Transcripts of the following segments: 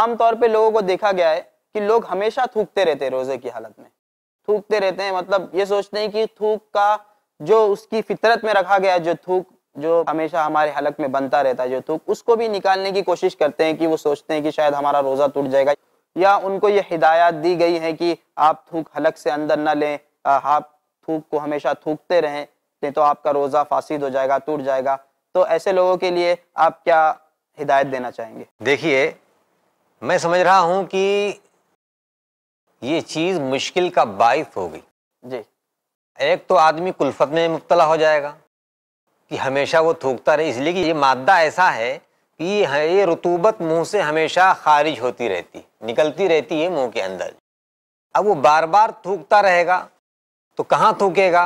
आमतौर पे लोगों को देखा गया है कि लोग हमेशा थूकते रहते हैं रोजे की हालत में थूकते रहते हैं मतलब ये सोचते हैं कि थूक का जो उसकी फितरत में रखा गया जो थूक जो हमेशा हमारे हलक में बनता रहता है जो थूक उसको भी निकालने की कोशिश करते हैं कि वो सोचते हैं कि शायद हमारा रोज़ा टूट जाएगा या उनको ये हिदायत दी गई है कि आप थूक हलक से अंदर ना लें आप थूक को हमेशा थूकते रहें नहीं तो आपका रोज़ा फासिद हो जाएगा टूट जाएगा तो ऐसे लोगों के लिए आप क्या हिदायत देना चाहेंगे देखिए मैं समझ रहा हूं कि ये चीज मुश्किल का बाइस हो गई जी एक तो आदमी कुल्फत में मुबतला हो जाएगा कि हमेशा वो थूकता रहे इसलिए कि ये मादा ऐसा है कि ये रतूबत मुंह से हमेशा खारिज होती रहती निकलती रहती है मुंह के अंदर अब वो बार बार थूकता रहेगा तो कहाँ थूकेगा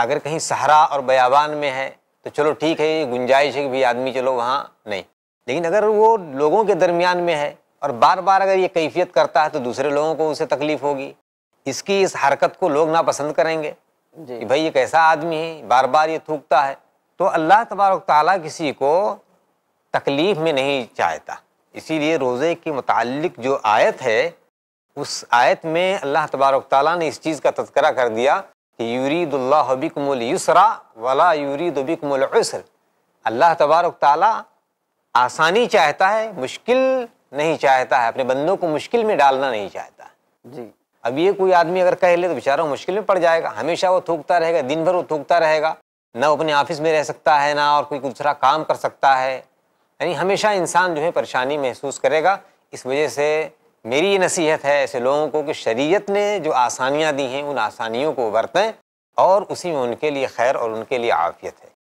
अगर कहीं सहरा और बयाबान में है तो चलो ठीक है ये गुंजाइश है कि भाई आदमी चलो वहाँ नहीं लेकिन अगर वो लोगों के दरमियान में है और बार बार अगर ये कैफियत करता है तो दूसरे लोगों को उसे तकलीफ होगी इसकी इस हरकत को लोग नापसंद करेंगे जी भाई ये कैसा आदमी है बार बार ये थूकता है तो अल्लाह तबारक ताली किसी को तकलीफ में नहीं चाहता इसीलिए रोज़े के मतलब जो आयत है उस आयत में अल्लाह तबारक ताली ने इस चीज़ का तस्करा कर दिया कि यूरीदुल्लाबिकमलसरा वला यूरीदबिकमलसर अल्लाह तबारक ताली आसानी चाहता है मुश्किल नहीं चाहता है अपने बंदों को मुश्किल में डालना नहीं चाहता जी अब ये कोई आदमी अगर कह ले तो बेचारा मुश्किल में पड़ जाएगा हमेशा वो थूकता रहेगा दिन भर वो थूकता रहेगा ना अपने ऑफिस में रह सकता है ना और कोई दूसरा काम कर सकता है यानी हमेशा इंसान जो है परेशानी महसूस करेगा इस वजह से मेरी ये नसीहत है ऐसे लोगों को कि शरीयत ने जो आसानियाँ दी हैं उन आसानियों को बरतें और उसी में उनके लिए खैर और उनके लिए आफियत है